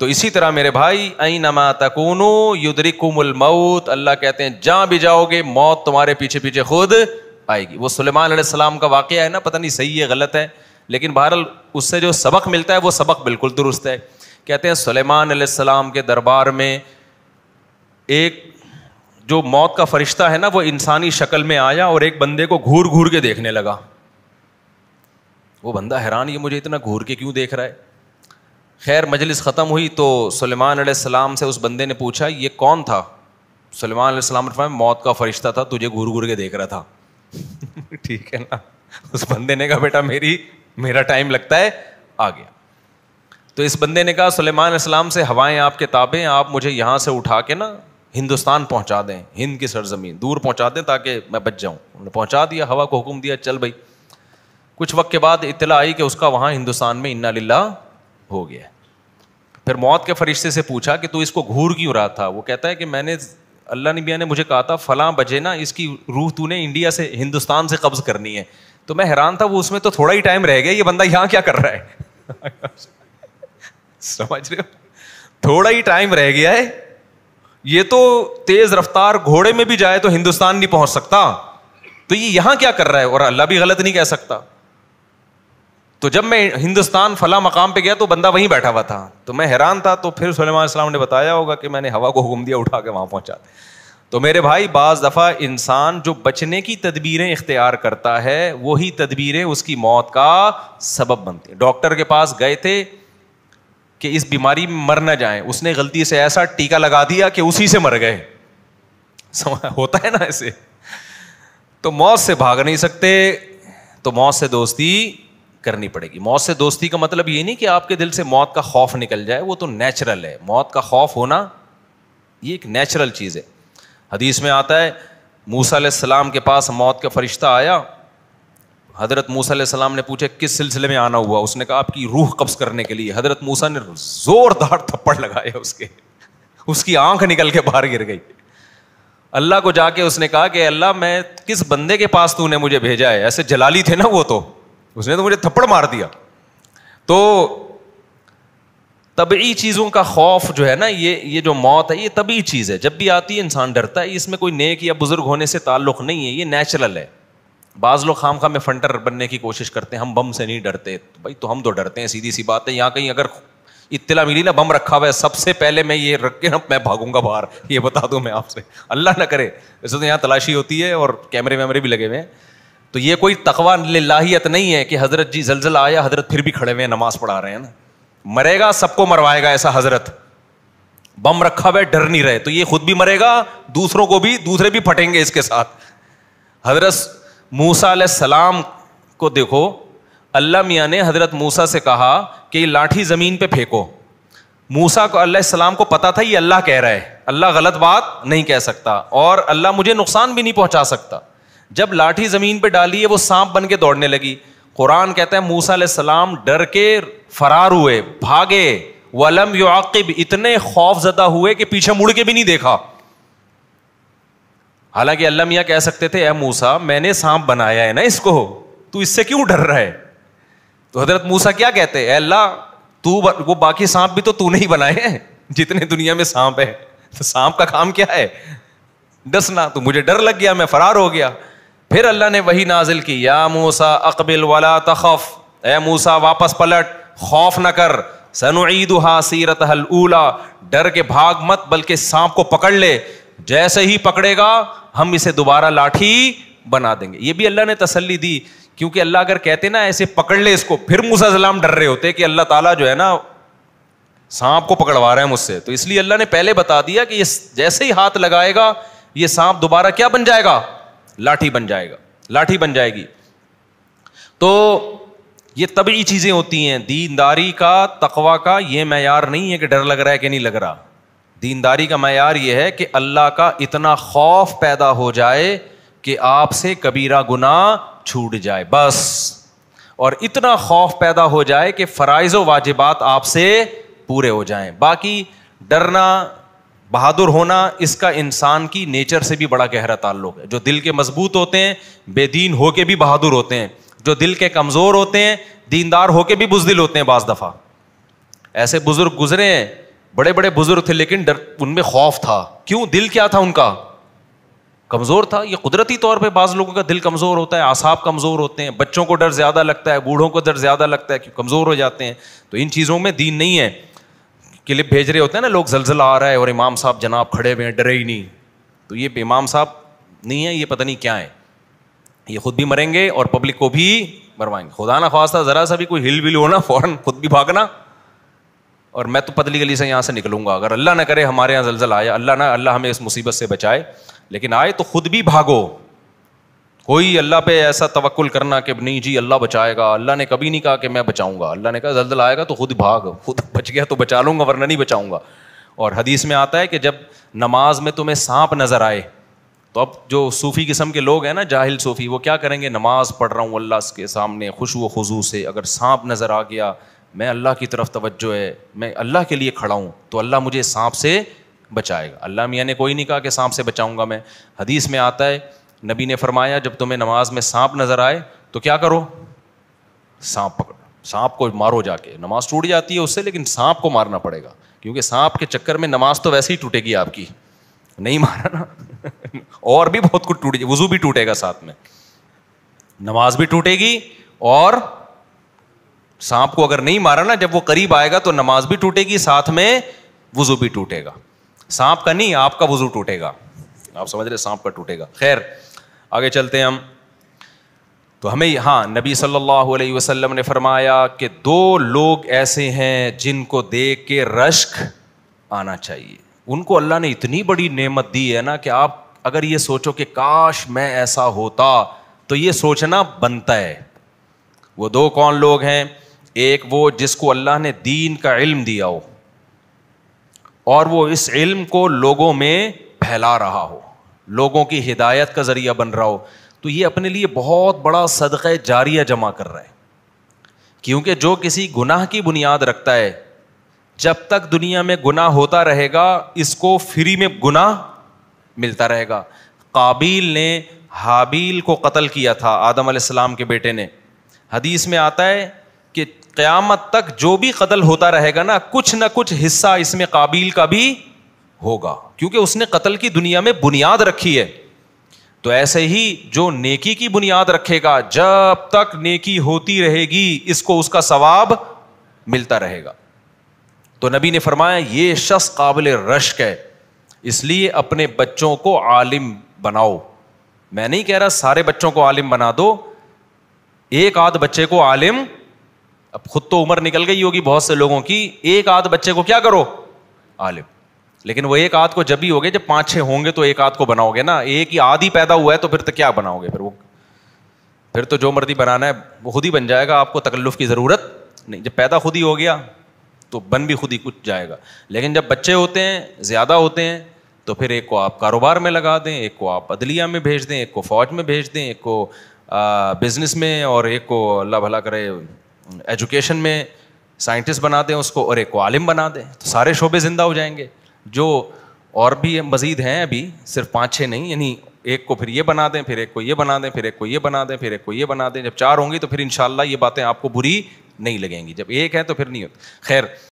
तो इसी तरह मेरे भाई आई नमा तकूनो युद्रिकुमुल मऊत अल्लाह कहते हैं जहां भी जाओगे मौत तुम्हारे पीछे पीछे खुद आएगी वो सुलेमान सलाम का वाक़ है ना पता नहीं सही है गलत है लेकिन बहरहाल उससे जो सबक मिलता है वो सबक बिल्कुल दुरुस्त है कहते हैं सुलेमान सलाम के दरबार में एक जो मौत का फरिश्ता है ना वो इंसानी शक्ल में आया और एक बंदे को घूर घूर के देखने लगा वो बंदा हैरान ये मुझे इतना घूर के क्यों देख रहा है खैर मजलिस ख़त्म हुई तो सलेमान सलेमान से उस बंदे ने पूछा ये कौन था सलेमान सलेमान फरमाया मौत का फरिश्ता था तुझे घूर घूर के देख रहा था ठीक है ना उस बंदे ने कहा बेटा मेरी मेरा टाइम लगता है आ गया तो इस बंदे ने कहा सलेमान इस्लाम से हवाएं आपके ताबे आप मुझे यहाँ से उठा के ना हिंदुस्तान पहुँचा दें हिंद की सरजमीन दूर पहुँचा दें ताकि मैं बच जाऊँ उन्होंने पहुँचा दिया हवा को हुक्म दिया चल भाई कुछ वक्त के बाद इतला आई कि उसका वहाँ हिंदुस्तान में इन्ना लिल्ला हो गया फिर मौत के फरिश्ते से पूछा कि तू इसको घूर क्यों रहा था वो कहता है कि मैंने अल्लाह नबिया ने मुझे कहा था फला बजे ना इसकी रूह तूने इंडिया से हिंदुस्तान से कब्ज़ करनी है तो मैं हैरान था वो उसमें तो थोड़ा ही टाइम रह गया ये बंदा यहाँ क्या कर रहा है समझ रहे हो थोड़ा ही टाइम रह गया है ये तो तेज रफ्तार घोड़े में भी जाए तो हिंदुस्तान नहीं पहुंच सकता तो ये यहां क्या कर रहा है और अल्लाह भी गलत नहीं कह सकता तो जब मैं हिंदुस्तान फला मकाम पे गया तो बंदा वहीं बैठा हुआ था तो मैं हैरान था तो फिर सलेमान ने बताया होगा कि मैंने हवा को हुक्म दिया उठा के वहाँ पहुँचा तो मेरे भाई बाज़ दफ़ा इंसान जो बचने की तदबीरें इख्तियार करता है वही तदबीरें उसकी मौत का सबब बनती हैं डॉक्टर के पास गए थे कि इस बीमारी में मर ना जाए उसने गलती से ऐसा टीका लगा दिया कि उसी से मर गए होता है ना ऐसे तो मौत से भाग नहीं सकते तो मौत से दोस्ती करनी पड़ेगी मौत से दोस्ती का मतलब ये नहीं कि आपके दिल से मौत का खौफ निकल जाए वो तो नेचुरल है मौत का खौफ होना ये एक नेचुरल चीज़ है हदीस में आता है मूसा सलाम के पास मौत का फरिश्ता आया हज़रत मूसा सलाम ने पूछा किस सिलसिले में आना हुआ उसने कहा आपकी रूह कब्ज़ करने के लिए हज़रत मूसा ने ज़ोरदार थप्पड़ लगाया उसके उसकी आंख निकल के बाहर गिर गई अल्लाह को जाके उसने कहा कि अल्लाह मैं किस बंदे के पास तूने मुझे भेजा है ऐसे जलाली थे ना वो तो उसने तो मुझे थप्पड़ मार दिया तो तबी चीज़ों का खौफ जो है ना ये ये जो मौत है ये तबी चीज़ है जब भी आती है इंसान डरता है इसमें कोई नेक या बुज़ुर्ग होने से ताल्लुक़ नहीं है ये नेचुरल है बाज़ लोग खाम खाम में फंटर बनने की कोशिश करते हैं हम बम से नहीं डरते तो भाई तो हम तो डरते हैं सीधी सी बात है यहाँ कहीं अगर इत्तला मिली ना बम रखा हुआ है सबसे पहले मैं ये रख के मैं भागूंगा बाहर ये बता दूँ मैं आपसे अल्लाह ना करे वैसे तो यहाँ तलाशी होती है और कैमरे वैमरे भी लगे हुए हैं तो ये कोई तकवा लाहियत नहीं है कि हजरत जी जलजला आया हजरत फिर भी खड़े हुए नमाज पढ़ा रहे हैं ना मरेगा सबको मरवाएगा ऐसा हजरत बम रखा हुआ डर नहीं रहे तो ये खुद भी मरेगा दूसरों को भी दूसरे भी फटेंगे इसके साथ हजरत मूसा सलाम को देखो अल्लाह मियाँ ने हजरत मूसा से कहा कि ये लाठी ज़मीन पर फेंको मूसा को अल्लाह सलाम को पता था ये अल्लाह कह रहा है अल्लाह गलत बात नहीं कह सकता और अल्लाह मुझे नुकसान भी नहीं पहुंचा सकता जब लाठी जमीन पे डाली है वो सांप बन के दौड़ने लगी कुरान कहता है मूसा सलाम डर के फरार हुए भागे वलम युआब इतने खौफ जदा हुए कि पीछे मुड़ के भी नहीं देखा हालांकि अल्लाह मियाँ कह सकते थे ए मूसा मैंने सांप बनाया है ना इसको तू इससे क्यों डर रहा है तो हजरत मूसा क्या कहते हैं अल्लाह तू वो बाकी सांप भी तो तूने ही बनाए हैं जितने दुनिया में सांप है तो सांप का काम क्या है डसना तो मुझे डर लग गया मैं फरार हो गया फिर अल्लाह ने वही नाजिल की या मूसा अकबिल वाला तखफ ए मूसा वापस पलट खौफ न कर सनुईदहा सीरत हल ऊला डर के भाग मत बल्कि सांप को पकड़ ले जैसे ही पकड़ेगा हम इसे दोबारा लाठी बना देंगे ये भी अल्लाह ने तसली दी क्योंकि अल्लाह अगर कहते ना ऐसे पकड़ ले इसको फिर मूसा सलाम डर रहे होते कि अल्लाह ताला जो है ना सांप को पकड़वा रहा है मुझसे तो इसलिए अल्लाह ने पहले बता दिया कि ये जैसे ही हाथ लगाएगा ये सांप दोबारा क्या बन जाएगा लाठी बन जाएगा लाठी बन जाएगी तो ये तभी चीज़ें होती हैं दीनदारी का तकवा का ये मैार नहीं है कि डर लग रहा है कि नहीं लग रहा दीनदारी का मैार ये है कि अल्लाह का इतना खौफ पैदा हो जाए कि आपसे कबीरा गुना छूट जाए बस और इतना खौफ पैदा हो जाए कि फ़राइज़ वाजिबात आपसे पूरे हो जाए बाकी डरना बहादुर होना इसका इंसान की नेचर से भी बड़ा गहरा ताल्लुक है जो दिल के मजबूत होते हैं बेदीन होके भी बहादुर होते हैं जो दिल के कमज़ोर होते हैं दीनदार होके भी बुजदिल होते हैं बाज़ दफ़ा ऐसे बुज़ुर्ग गुजरे हैं बड़े बड़े बुज़ुर्ग थे लेकिन डर उनमें खौफ था क्यों दिल क्या था उनका कमज़ोर था यह कुदरती तौर पर बाज़ लोगों का दिल कमज़ोर होता है आसाब कमज़ोर होते हैं बच्चों को डर ज़्यादा लगता है बूढ़ों को डर ज़्यादा लगता है क्यों कमज़ोर हो जाते हैं तो इन चीज़ों में दीन नहीं है क्लिप भेज रहे होते हैं ना लोग जलजला आ रहा है और इमाम साहब जनाब खड़े हुए हैं डरे ही नहीं तो ये इमाम साहब नहीं है ये पता नहीं क्या है ये खुद भी मरेंगे और पब्लिक को भी मरवाएंगे खुदा ना खास्ता ज़रा सा भी कोई हिल विल होना फ़ौरन खुद भी भागना और मैं तो पतली गली से यहाँ से निकलूंगा अगर अल्लाह ना करे हमारे यहाँ जलजल आया अल्लाह ना अल्लाह हमें इस मुसीबत से बचाए लेकिन आए तो खुद भी भागो कोई अल्लाह पे ऐसा तवक्ल करना कि नहीं जी अल्लाह बचाएगा अल्लाह ने कभी नहीं कहा कि मैं बचाऊंगा अल्लाह ने कहा जल्दल आएगा तो खुद भाग खुद बच गया तो बचा लूंगा वरना नहीं बचाऊंगा और हदीस में आता है कि जब नमाज में तुम्हें सांप नज़र आए तो अब जो सूफ़ी किस्म के लोग हैं ना जाहिल सूफ़ी वो क्या करेंगे नमाज पढ़ रहा हूँ अल्लाह के सामने खुश व खजू से अगर सांप नज़र आ गया मैं अल्लाह की तरफ तोज्जो है मैं अल्लाह के लिए खड़ा हूँ तो अल्लाह मुझे सांप से बचाएगा अल्लाह मियाँ ने कोई नहीं कहा कि सांप से बचाऊँगा मैं हदीस में आता है नबी ने फरमाया जब तुम्हें नमाज में सांप नजर आए तो क्या करो सांप पकड़ो सांप को मारो जाके नमाज टूट जाती है उससे लेकिन सांप को मारना पड़ेगा क्योंकि सांप के चक्कर में नमाज तो वैसे ही टूटेगी आपकी नहीं मारा ना और भी बहुत कुछ टूट वजू भी टूटेगा साथ में नमाज भी टूटेगी और सांप को अगर नहीं मारा ना जब वो करीब आएगा तो नमाज भी टूटेगी साथ में वजू भी टूटेगा सांप का नहीं आपका वजू टूटेगा आप समझ रहे सांप का टूटेगा खैर आगे चलते हैं हम तो हमें हाँ नबी सल्लल्लाहु अलैहि वसल्लम ने फरमाया कि दो लोग ऐसे हैं जिनको देख के रश्क आना चाहिए उनको अल्लाह ने इतनी बड़ी नेमत दी है ना कि आप अगर ये सोचो कि काश मैं ऐसा होता तो ये सोचना बनता है वो दो कौन लोग हैं एक वो जिसको अल्लाह ने दीन का इल्म दिया हो और वो इस इल्म को लोगों में फैला रहा हो लोगों की हिदायत का ज़रिया बन रहा हो तो ये अपने लिए बहुत बड़ा सदक़ जारिया जमा कर रहा है क्योंकि जो किसी गुनाह की बुनियाद रखता है जब तक दुनिया में गुनाह होता रहेगा इसको फ्री में गुनाह मिलता रहेगा काबिल ने हाबिल को कत्ल किया था आदम आसमाम के बेटे ने हदीस में आता है कि क़्यामत तक जो भी कत्ल होता रहेगा ना कुछ ना कुछ हिस्सा इसमें काबिल का भी होगा क्योंकि उसने कत्ल की दुनिया में बुनियाद रखी है तो ऐसे ही जो नेकी की बुनियाद रखेगा जब तक नेकी होती रहेगी इसको उसका सवाब मिलता रहेगा तो नबी ने फरमाया ये शख्स काबिल रश्क है इसलिए अपने बच्चों को आलिम बनाओ मैं नहीं कह रहा सारे बच्चों को आलिम बना दो एक आध बच्चे को आलिम अब खुद तो उम्र निकल गई होगी बहुत से लोगों की एक आध बच्चे को क्या करो आलिम लेकिन वो एक आध को जब भी होगे जब पांच छह होंगे तो एक आध को बनाओगे ना एक ही आध ही पैदा हुआ है तो फिर तो क्या बनाओगे फिर वो फिर तो जो मर्जी बनाना है वो खुद ही बन जाएगा आपको तकल्लुफ़ की ज़रूरत नहीं जब पैदा खुद ही हो गया तो बन भी खुद ही कुछ जाएगा लेकिन जब बच्चे होते हैं ज़्यादा होते हैं तो फिर एक को आप कारोबार में लगा दें एक को आप अदलिया में भेज दें एक को फ़ौज में भेज दें एक को बिज़नेस में और एक को अल्लाह भला करे एजुकेशन में साइंटिस्ट बना दें उसको और एक को आलिम बना दें तो सारे शोबे ज़िंदा हो जाएंगे जो और भी मज़ीद हैं अभी सिर्फ पाँच छः नहीं यानी एक को फिर ये बना दें फिर एक को ये बना दें फिर एक को ये बना दें फिर एक को ये बना दें जब चार होंगी तो फिर इन ये बातें आपको बुरी नहीं लगेंगी जब एक है तो फिर नहीं होती खैर